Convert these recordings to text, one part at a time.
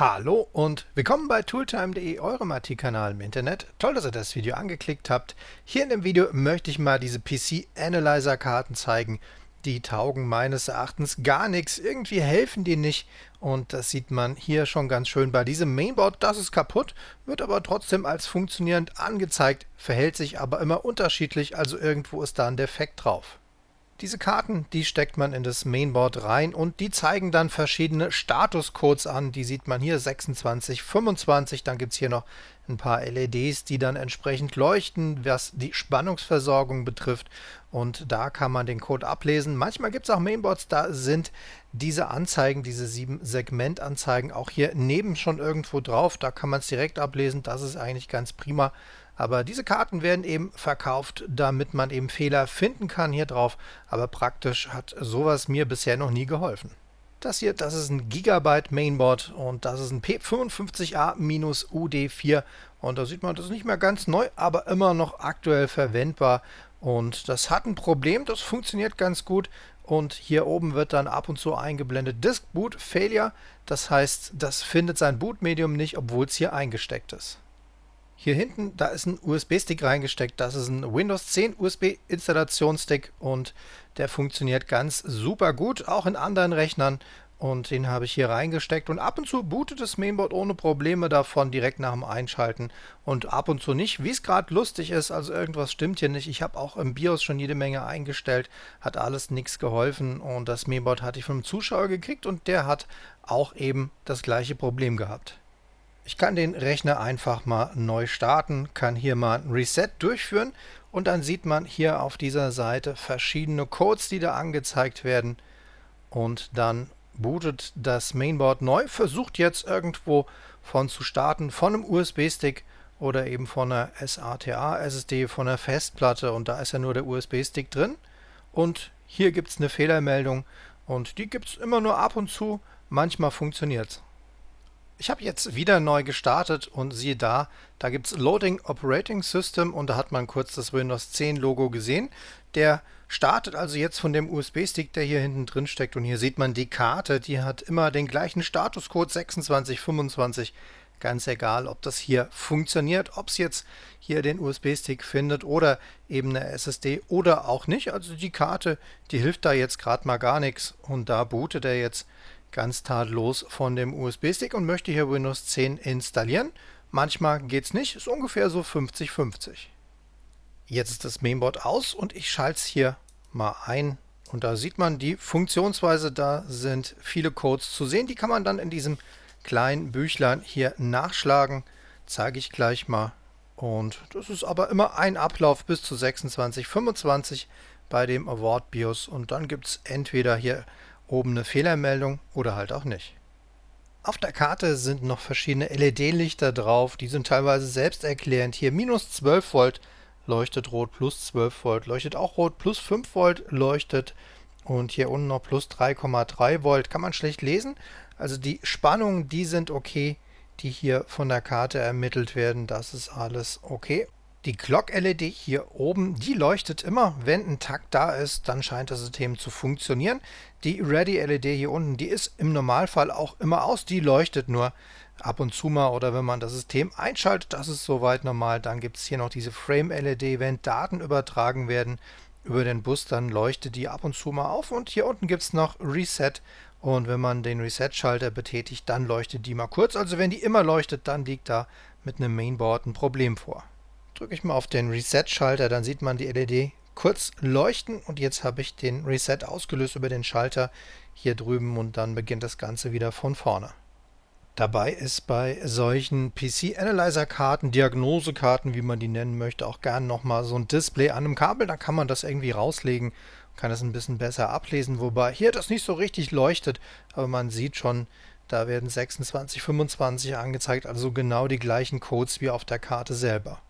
Hallo und willkommen bei tooltime.de, eurem IT-Kanal im Internet. Toll, dass ihr das Video angeklickt habt. Hier in dem Video möchte ich mal diese PC Analyzer Karten zeigen. Die taugen meines Erachtens gar nichts, irgendwie helfen die nicht und das sieht man hier schon ganz schön bei diesem Mainboard. Das ist kaputt, wird aber trotzdem als funktionierend angezeigt, verhält sich aber immer unterschiedlich, also irgendwo ist da ein Defekt drauf. Diese Karten, die steckt man in das Mainboard rein und die zeigen dann verschiedene Statuscodes an. Die sieht man hier 26, 25, dann gibt es hier noch ein paar LEDs, die dann entsprechend leuchten, was die Spannungsversorgung betrifft. Und da kann man den Code ablesen. Manchmal gibt es auch Mainboards, da sind diese Anzeigen, diese sieben Segmentanzeigen auch hier neben schon irgendwo drauf. Da kann man es direkt ablesen. Das ist eigentlich ganz prima. Aber diese Karten werden eben verkauft, damit man eben Fehler finden kann hier drauf. Aber praktisch hat sowas mir bisher noch nie geholfen. Das hier, das ist ein Gigabyte Mainboard und das ist ein P55A-UD4 und da sieht man, das ist nicht mehr ganz neu, aber immer noch aktuell verwendbar und das hat ein Problem, das funktioniert ganz gut und hier oben wird dann ab und zu eingeblendet Disk Boot Failure, das heißt, das findet sein Bootmedium nicht, obwohl es hier eingesteckt ist. Hier hinten, da ist ein USB-Stick reingesteckt. Das ist ein Windows 10 USB-Installationsstick und der funktioniert ganz super gut, auch in anderen Rechnern. Und den habe ich hier reingesteckt und ab und zu bootet das Mainboard ohne Probleme davon direkt nach dem Einschalten und ab und zu nicht, wie es gerade lustig ist. Also irgendwas stimmt hier nicht. Ich habe auch im BIOS schon jede Menge eingestellt, hat alles nichts geholfen und das Mainboard hatte ich von einem Zuschauer gekriegt und der hat auch eben das gleiche Problem gehabt. Ich kann den Rechner einfach mal neu starten, kann hier mal ein Reset durchführen und dann sieht man hier auf dieser Seite verschiedene Codes, die da angezeigt werden und dann bootet das Mainboard neu, versucht jetzt irgendwo von zu starten, von einem USB-Stick oder eben von einer SATA-SSD, von einer Festplatte und da ist ja nur der USB-Stick drin und hier gibt es eine Fehlermeldung und die gibt es immer nur ab und zu, manchmal funktioniert es. Ich habe jetzt wieder neu gestartet und siehe da, da gibt es Loading Operating System und da hat man kurz das Windows 10 Logo gesehen. Der startet also jetzt von dem USB-Stick, der hier hinten drin steckt und hier sieht man die Karte, die hat immer den gleichen Statuscode 2625, ganz egal ob das hier funktioniert, ob es jetzt hier den USB-Stick findet oder eben eine SSD oder auch nicht. Also die Karte, die hilft da jetzt gerade mal gar nichts und da bootet er jetzt ganz tadellos von dem USB-Stick und möchte hier Windows 10 installieren. Manchmal geht es nicht, ist ungefähr so 50-50. Jetzt ist das Mainboard aus und ich schalte es hier mal ein. Und da sieht man die Funktionsweise, da sind viele Codes zu sehen. Die kann man dann in diesem kleinen Büchlein hier nachschlagen. Zeige ich gleich mal. Und das ist aber immer ein Ablauf bis zu 26, 25 bei dem Award BIOS. Und dann gibt es entweder hier oben eine Fehlermeldung oder halt auch nicht. Auf der Karte sind noch verschiedene LED-Lichter drauf, die sind teilweise selbsterklärend. Hier minus 12 Volt leuchtet rot, plus 12 Volt leuchtet auch rot, plus 5 Volt leuchtet und hier unten noch plus 3,3 Volt. Kann man schlecht lesen. Also die Spannungen, die sind okay, die hier von der Karte ermittelt werden. Das ist alles okay. Die Glock-LED hier oben, die leuchtet immer, wenn ein Takt da ist, dann scheint das System zu funktionieren. Die Ready-LED hier unten, die ist im Normalfall auch immer aus, die leuchtet nur ab und zu mal oder wenn man das System einschaltet, das ist soweit normal. Dann gibt es hier noch diese Frame-LED, wenn Daten übertragen werden über den Bus, dann leuchtet die ab und zu mal auf und hier unten gibt es noch Reset und wenn man den Reset-Schalter betätigt, dann leuchtet die mal kurz. Also wenn die immer leuchtet, dann liegt da mit einem Mainboard ein Problem vor drücke ich mal auf den Reset-Schalter, dann sieht man die LED kurz leuchten und jetzt habe ich den Reset ausgelöst über den Schalter hier drüben und dann beginnt das Ganze wieder von vorne. Dabei ist bei solchen PC-Analyzer-Karten, Diagnosekarten, wie man die nennen möchte, auch gerne nochmal so ein Display an einem Kabel. Da kann man das irgendwie rauslegen, kann das ein bisschen besser ablesen, wobei hier das nicht so richtig leuchtet, aber man sieht schon, da werden 26, 25 angezeigt, also genau die gleichen Codes wie auf der Karte selber.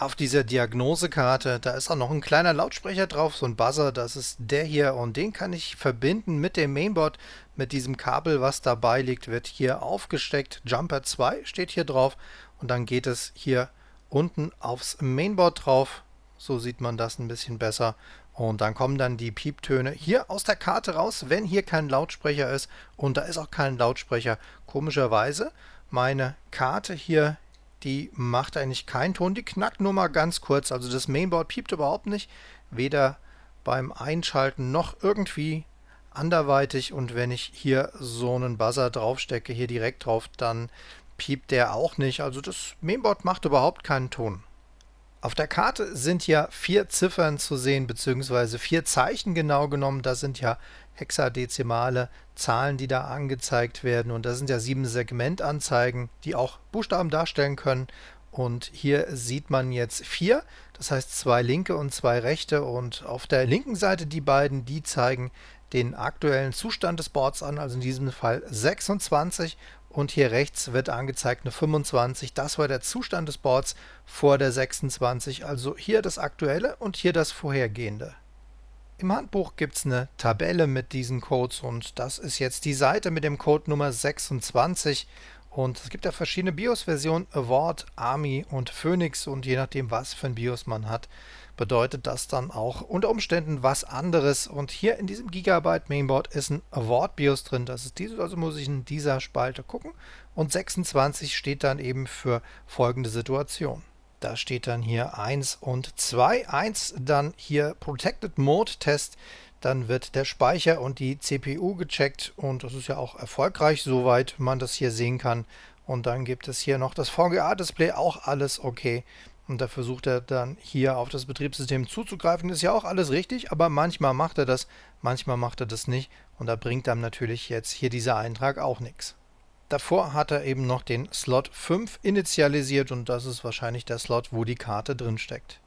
Auf dieser Diagnosekarte, da ist auch noch ein kleiner Lautsprecher drauf, so ein Buzzer, das ist der hier und den kann ich verbinden mit dem Mainboard. Mit diesem Kabel, was dabei liegt, wird hier aufgesteckt. Jumper 2 steht hier drauf und dann geht es hier unten aufs Mainboard drauf. So sieht man das ein bisschen besser. Und dann kommen dann die Pieptöne hier aus der Karte raus, wenn hier kein Lautsprecher ist. Und da ist auch kein Lautsprecher. Komischerweise, meine Karte hier die macht eigentlich keinen Ton, die knackt nur mal ganz kurz. Also das Mainboard piept überhaupt nicht, weder beim Einschalten noch irgendwie anderweitig. Und wenn ich hier so einen Buzzer draufstecke, hier direkt drauf, dann piept der auch nicht. Also das Mainboard macht überhaupt keinen Ton. Auf der Karte sind ja vier Ziffern zu sehen, beziehungsweise vier Zeichen genau genommen. Das sind ja hexadezimale Zahlen, die da angezeigt werden. Und das sind ja sieben Segmentanzeigen, die auch Buchstaben darstellen können. Und hier sieht man jetzt vier, das heißt zwei linke und zwei rechte. Und auf der linken Seite die beiden, die zeigen den aktuellen Zustand des Boards an, also in diesem Fall 26 und hier rechts wird angezeigt eine 25. Das war der Zustand des Boards vor der 26, also hier das aktuelle und hier das vorhergehende. Im Handbuch gibt es eine Tabelle mit diesen Codes und das ist jetzt die Seite mit dem Code Nummer 26 und es gibt ja verschiedene BIOS-Versionen, Award, Army und Phoenix und je nachdem was für ein BIOS man hat, bedeutet das dann auch unter Umständen was anderes und hier in diesem Gigabyte Mainboard ist ein Award BIOS drin, das ist dieses, also muss ich in dieser Spalte gucken und 26 steht dann eben für folgende Situation. Da steht dann hier 1 und 2. 1 dann hier Protected Mode Test. Dann wird der Speicher und die CPU gecheckt und das ist ja auch erfolgreich, soweit man das hier sehen kann. Und dann gibt es hier noch das VGA-Display, auch alles okay. Und da versucht er dann hier auf das Betriebssystem zuzugreifen. ist ja auch alles richtig, aber manchmal macht er das, manchmal macht er das nicht. Und da bringt dann natürlich jetzt hier dieser Eintrag auch nichts. Davor hat er eben noch den Slot 5 initialisiert und das ist wahrscheinlich der Slot, wo die Karte drin steckt.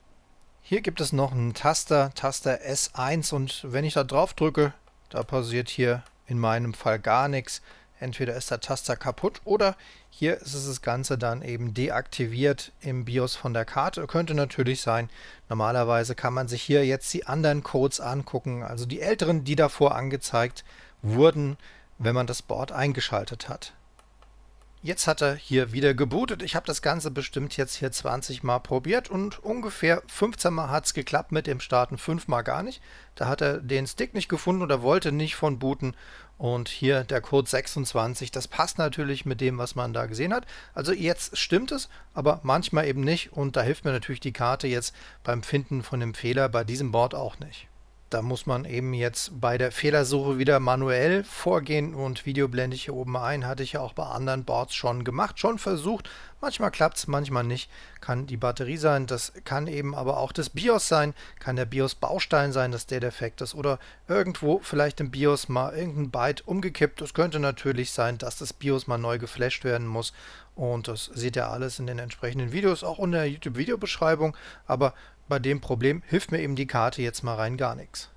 Hier gibt es noch einen Taster, Taster S1 und wenn ich da drauf drücke, da passiert hier in meinem Fall gar nichts. Entweder ist der Taster kaputt oder hier ist das Ganze dann eben deaktiviert im BIOS von der Karte. Könnte natürlich sein. Normalerweise kann man sich hier jetzt die anderen Codes angucken, also die älteren, die davor angezeigt wurden, wenn man das Board eingeschaltet hat. Jetzt hat er hier wieder gebootet. Ich habe das Ganze bestimmt jetzt hier 20 Mal probiert und ungefähr 15 Mal hat es geklappt mit dem Starten, 5 Mal gar nicht. Da hat er den Stick nicht gefunden oder wollte nicht von booten und hier der Code 26, das passt natürlich mit dem, was man da gesehen hat. Also jetzt stimmt es, aber manchmal eben nicht und da hilft mir natürlich die Karte jetzt beim Finden von dem Fehler bei diesem Board auch nicht. Da muss man eben jetzt bei der Fehlersuche wieder manuell vorgehen und Video blende ich hier oben ein. Hatte ich ja auch bei anderen Boards schon gemacht, schon versucht. Manchmal klappt es, manchmal nicht. Kann die Batterie sein, das kann eben aber auch das BIOS sein, kann der BIOS-Baustein sein, dass der defekt ist oder irgendwo vielleicht im BIOS mal irgendein Byte umgekippt. Es könnte natürlich sein, dass das BIOS mal neu geflasht werden muss und das seht ihr alles in den entsprechenden Videos, auch in der YouTube-Videobeschreibung. Aber bei dem Problem hilft mir eben die Karte jetzt mal rein gar nichts.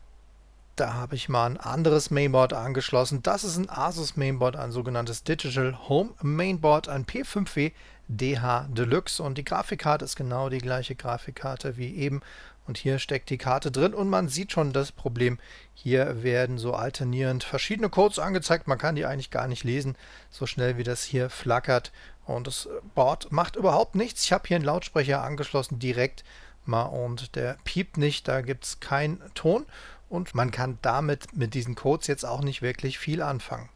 Da habe ich mal ein anderes Mainboard angeschlossen. Das ist ein Asus Mainboard, ein sogenanntes Digital Home Mainboard, ein P5W DH Deluxe. Und die Grafikkarte ist genau die gleiche Grafikkarte wie eben. Und hier steckt die Karte drin und man sieht schon das Problem. Hier werden so alternierend verschiedene Codes angezeigt. Man kann die eigentlich gar nicht lesen, so schnell wie das hier flackert. Und das Board macht überhaupt nichts. Ich habe hier einen Lautsprecher angeschlossen direkt und der piept nicht, da gibt es keinen Ton und man kann damit mit diesen Codes jetzt auch nicht wirklich viel anfangen.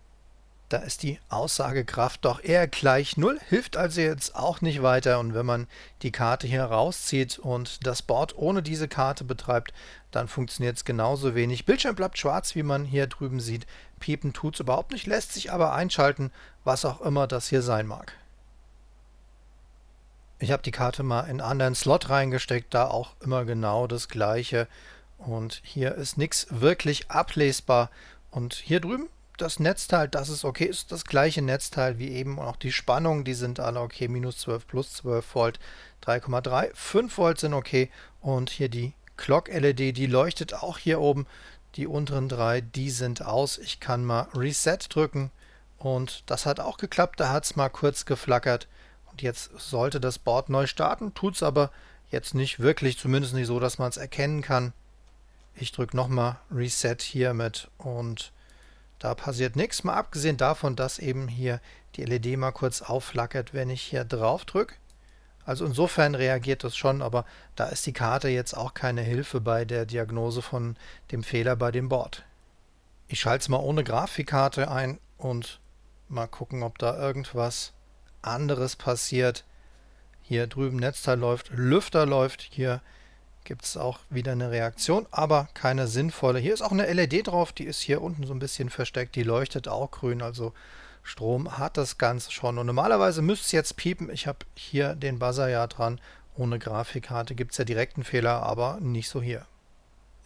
Da ist die Aussagekraft doch eher gleich null, hilft also jetzt auch nicht weiter. Und wenn man die Karte hier rauszieht und das Board ohne diese Karte betreibt, dann funktioniert es genauso wenig. Bildschirm bleibt schwarz, wie man hier drüben sieht. Piepen tut es überhaupt nicht, lässt sich aber einschalten, was auch immer das hier sein mag. Ich habe die Karte mal in einen anderen Slot reingesteckt, da auch immer genau das gleiche. Und hier ist nichts wirklich ablesbar. Und hier drüben das Netzteil, das ist okay, ist das gleiche Netzteil wie eben und auch die Spannungen, die sind alle okay, minus 12 plus 12 Volt, 3,3, 5 Volt sind okay und hier die Clock LED, die leuchtet auch hier oben, die unteren drei, die sind aus, ich kann mal Reset drücken und das hat auch geklappt, da hat es mal kurz geflackert und jetzt sollte das Board neu starten, tut es aber jetzt nicht wirklich, zumindest nicht so, dass man es erkennen kann. Ich drücke nochmal Reset hiermit und da passiert nichts, mal abgesehen davon, dass eben hier die LED mal kurz aufflackert, wenn ich hier drauf drücke. Also insofern reagiert das schon, aber da ist die Karte jetzt auch keine Hilfe bei der Diagnose von dem Fehler bei dem Board. Ich schalte es mal ohne Grafikkarte ein und mal gucken, ob da irgendwas anderes passiert. Hier drüben Netzteil läuft, Lüfter läuft, hier gibt es auch wieder eine Reaktion, aber keine sinnvolle. Hier ist auch eine LED drauf, die ist hier unten so ein bisschen versteckt, die leuchtet auch grün, also Strom hat das Ganze schon. Und normalerweise müsste es jetzt piepen, ich habe hier den Buzzer ja dran, ohne Grafikkarte gibt es ja direkten Fehler, aber nicht so hier.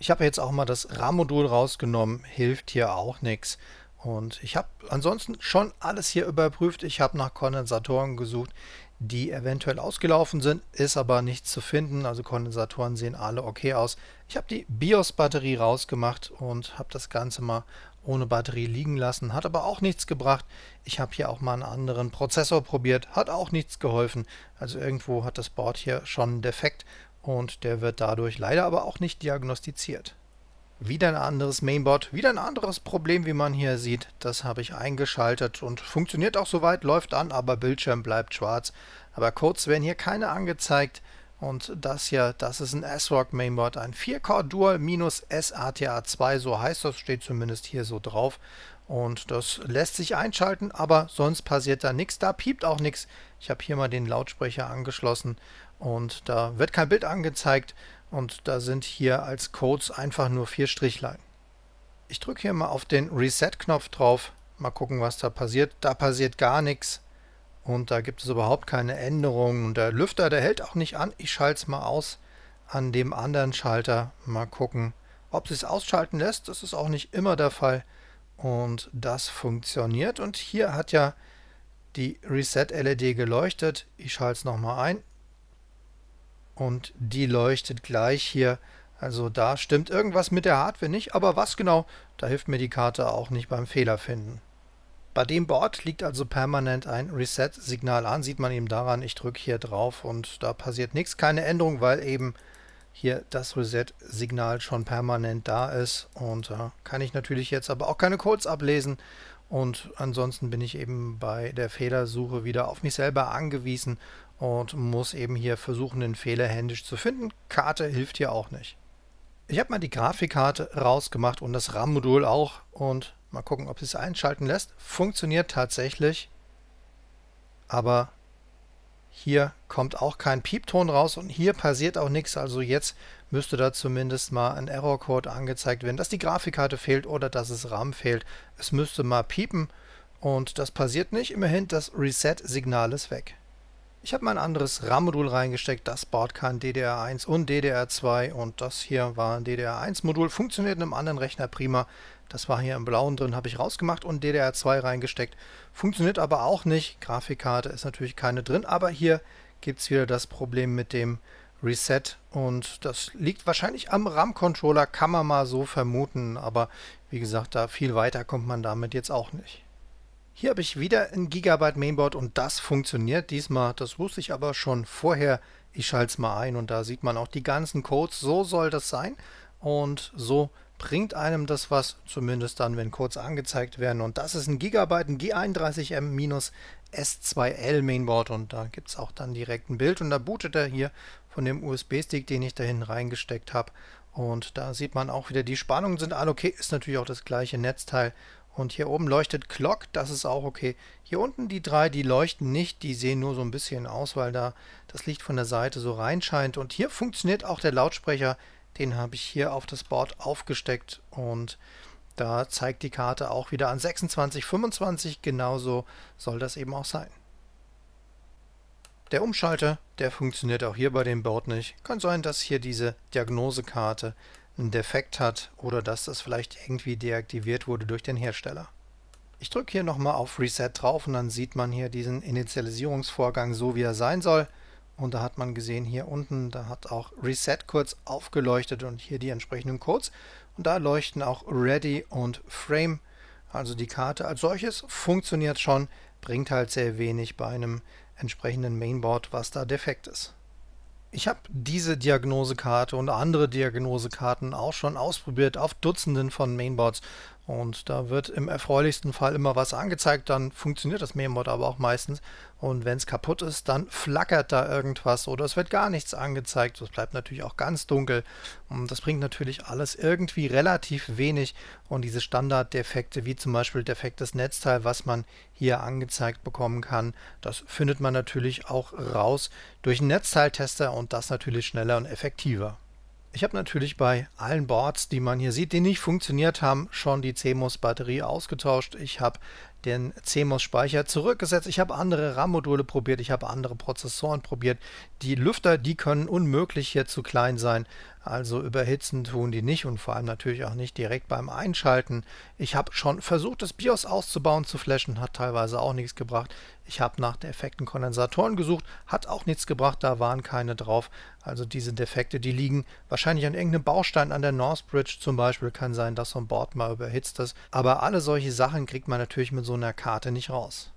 Ich habe jetzt auch mal das RAM-Modul rausgenommen, hilft hier auch nichts. Und ich habe ansonsten schon alles hier überprüft. Ich habe nach Kondensatoren gesucht, die eventuell ausgelaufen sind, ist aber nichts zu finden. Also Kondensatoren sehen alle okay aus. Ich habe die BIOS-Batterie rausgemacht und habe das Ganze mal ohne Batterie liegen lassen. Hat aber auch nichts gebracht. Ich habe hier auch mal einen anderen Prozessor probiert. Hat auch nichts geholfen. Also irgendwo hat das Board hier schon einen Defekt und der wird dadurch leider aber auch nicht diagnostiziert. Wieder ein anderes Mainboard, wieder ein anderes Problem, wie man hier sieht. Das habe ich eingeschaltet und funktioniert auch soweit, läuft an, aber Bildschirm bleibt schwarz. Aber Codes werden hier keine angezeigt. Und das hier, das ist ein S-Rock Mainboard, ein 4-Core Dual SATA2, so heißt das, steht zumindest hier so drauf. Und das lässt sich einschalten, aber sonst passiert da nichts, da piept auch nichts. Ich habe hier mal den Lautsprecher angeschlossen und da wird kein Bild angezeigt und da sind hier als Codes einfach nur vier Strichlein. Ich drücke hier mal auf den Reset-Knopf drauf, mal gucken, was da passiert. Da passiert gar nichts und da gibt es überhaupt keine Änderungen. Und der Lüfter, der hält auch nicht an. Ich schalte es mal aus an dem anderen Schalter. Mal gucken, ob es ausschalten lässt. Das ist auch nicht immer der Fall. Und das funktioniert. Und hier hat ja die Reset-LED geleuchtet. Ich schalte es nochmal ein und die leuchtet gleich hier. Also da stimmt irgendwas mit der Hardware nicht, aber was genau, da hilft mir die Karte auch nicht beim Fehler finden. Bei dem Board liegt also permanent ein Reset-Signal an, sieht man eben daran, ich drücke hier drauf und da passiert nichts, keine Änderung, weil eben hier das Reset-Signal schon permanent da ist und da äh, kann ich natürlich jetzt aber auch keine Codes ablesen und ansonsten bin ich eben bei der Fehlersuche wieder auf mich selber angewiesen und muss eben hier versuchen, den Fehler händisch zu finden. Karte hilft hier auch nicht. Ich habe mal die Grafikkarte rausgemacht und das RAM-Modul auch und mal gucken, ob es einschalten lässt. Funktioniert tatsächlich, aber hier kommt auch kein Piepton raus und hier passiert auch nichts. Also jetzt müsste da zumindest mal ein Errorcode angezeigt werden, dass die Grafikkarte fehlt oder dass es RAM fehlt. Es müsste mal piepen und das passiert nicht. Immerhin, das Reset-Signal ist weg. Ich habe mein anderes RAM-Modul reingesteckt, das baut kein DDR1 und DDR2 und das hier war ein DDR1-Modul, funktioniert in einem anderen Rechner prima. Das war hier im blauen drin, habe ich rausgemacht und DDR2 reingesteckt. Funktioniert aber auch nicht, Grafikkarte ist natürlich keine drin, aber hier gibt es wieder das Problem mit dem Reset und das liegt wahrscheinlich am RAM-Controller, kann man mal so vermuten, aber wie gesagt, da viel weiter kommt man damit jetzt auch nicht. Hier habe ich wieder ein Gigabyte Mainboard und das funktioniert diesmal. Das wusste ich aber schon vorher. Ich schalte es mal ein und da sieht man auch die ganzen Codes. So soll das sein und so bringt einem das was, zumindest dann, wenn Codes angezeigt werden. Und das ist ein Gigabyte, ein G31M-S2L Mainboard und da gibt es auch dann direkt ein Bild und da bootet er hier von dem USB-Stick, den ich dahin reingesteckt habe. Und da sieht man auch wieder, die Spannungen sind alle okay, ist natürlich auch das gleiche Netzteil und hier oben leuchtet Clock, das ist auch okay. Hier unten die drei, die leuchten nicht, die sehen nur so ein bisschen aus, weil da das Licht von der Seite so reinscheint. Und hier funktioniert auch der Lautsprecher, den habe ich hier auf das Board aufgesteckt und da zeigt die Karte auch wieder an 26, 25, genauso soll das eben auch sein. Der Umschalter, der funktioniert auch hier bei dem Board nicht. Kann sein, dass hier diese Diagnosekarte einen Defekt hat oder dass das vielleicht irgendwie deaktiviert wurde durch den Hersteller. Ich drücke hier nochmal auf Reset drauf und dann sieht man hier diesen Initialisierungsvorgang so wie er sein soll. Und da hat man gesehen hier unten, da hat auch Reset kurz aufgeleuchtet und hier die entsprechenden Codes. Und da leuchten auch Ready und Frame. Also die Karte als solches funktioniert schon, bringt halt sehr wenig bei einem entsprechenden Mainboard, was da defekt ist. Ich habe diese Diagnosekarte und andere Diagnosekarten auch schon ausprobiert auf Dutzenden von Mainboards und da wird im erfreulichsten Fall immer was angezeigt, dann funktioniert das Memod aber auch meistens. Und wenn es kaputt ist, dann flackert da irgendwas oder es wird gar nichts angezeigt. Es bleibt natürlich auch ganz dunkel. Und das bringt natürlich alles irgendwie relativ wenig. Und diese Standarddefekte, wie zum Beispiel defektes Netzteil, was man hier angezeigt bekommen kann, das findet man natürlich auch raus durch einen Netzteiltester und das natürlich schneller und effektiver. Ich habe natürlich bei allen Boards, die man hier sieht, die nicht funktioniert haben, schon die CMOS-Batterie ausgetauscht. Ich habe den CMOS-Speicher zurückgesetzt. Ich habe andere RAM-Module probiert, ich habe andere Prozessoren probiert. Die Lüfter, die können unmöglich hier zu klein sein. Also überhitzen tun die nicht und vor allem natürlich auch nicht direkt beim Einschalten. Ich habe schon versucht, das BIOS auszubauen, zu flashen, hat teilweise auch nichts gebracht. Ich habe nach defekten Kondensatoren gesucht, hat auch nichts gebracht, da waren keine drauf. Also diese Defekte, die liegen wahrscheinlich an irgendeinem Baustein an der Northbridge zum Beispiel. Kann sein, dass so ein Board mal überhitzt ist. Aber alle solche Sachen kriegt man natürlich mit so so einer Karte nicht raus.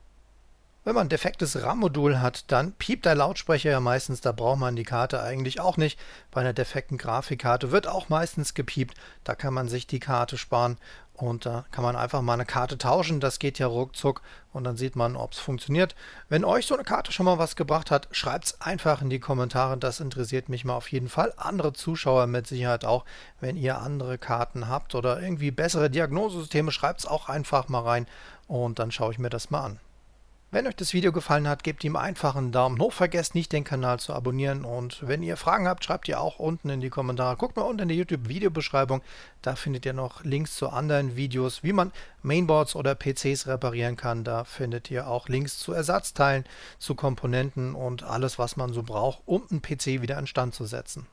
Wenn man ein defektes RAM-Modul hat, dann piept der Lautsprecher ja meistens, da braucht man die Karte eigentlich auch nicht. Bei einer defekten Grafikkarte wird auch meistens gepiept, da kann man sich die Karte sparen und da kann man einfach mal eine Karte tauschen. Das geht ja ruckzuck und dann sieht man, ob es funktioniert. Wenn euch so eine Karte schon mal was gebracht hat, schreibt es einfach in die Kommentare. Das interessiert mich mal auf jeden Fall. Andere Zuschauer mit Sicherheit auch. Wenn ihr andere Karten habt oder irgendwie bessere Diagnosesysteme, schreibt es auch einfach mal rein und dann schaue ich mir das mal an. Wenn euch das Video gefallen hat, gebt ihm einfach einen Daumen hoch, vergesst nicht den Kanal zu abonnieren und wenn ihr Fragen habt, schreibt ihr auch unten in die Kommentare. Guckt mal unten in der YouTube-Videobeschreibung, da findet ihr noch Links zu anderen Videos, wie man Mainboards oder PCs reparieren kann. Da findet ihr auch Links zu Ersatzteilen, zu Komponenten und alles, was man so braucht, um einen PC wieder in Stand zu setzen.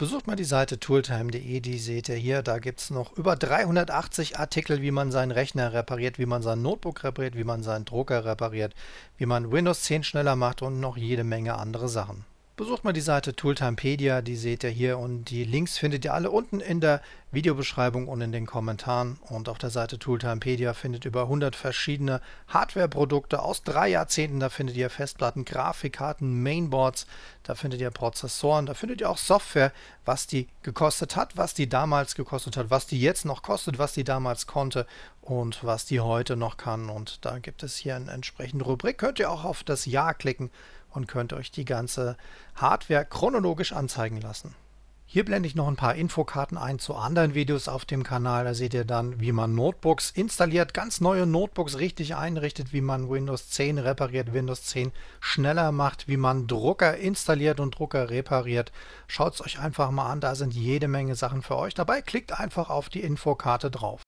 Besucht mal die Seite tooltime.de, die seht ihr hier. Da gibt es noch über 380 Artikel, wie man seinen Rechner repariert, wie man sein Notebook repariert, wie man seinen Drucker repariert, wie man Windows 10 schneller macht und noch jede Menge andere Sachen besucht mal die Seite Tooltimepedia, die seht ihr hier und die Links findet ihr alle unten in der Videobeschreibung und in den Kommentaren. Und auf der Seite Tooltimepedia findet ihr über 100 verschiedene Hardware-Produkte aus drei Jahrzehnten. Da findet ihr Festplatten, Grafikkarten, Mainboards, da findet ihr Prozessoren, da findet ihr auch Software, was die gekostet hat, was die damals gekostet hat, was die jetzt noch kostet, was die damals konnte und was die heute noch kann. Und da gibt es hier eine entsprechende Rubrik. Könnt ihr auch auf das Ja klicken und könnt euch die ganze Hardware chronologisch anzeigen lassen. Hier blende ich noch ein paar Infokarten ein zu anderen Videos auf dem Kanal. Da seht ihr dann, wie man Notebooks installiert, ganz neue Notebooks richtig einrichtet, wie man Windows 10 repariert, Windows 10 schneller macht, wie man Drucker installiert und Drucker repariert. Schaut es euch einfach mal an, da sind jede Menge Sachen für euch dabei. Klickt einfach auf die Infokarte drauf.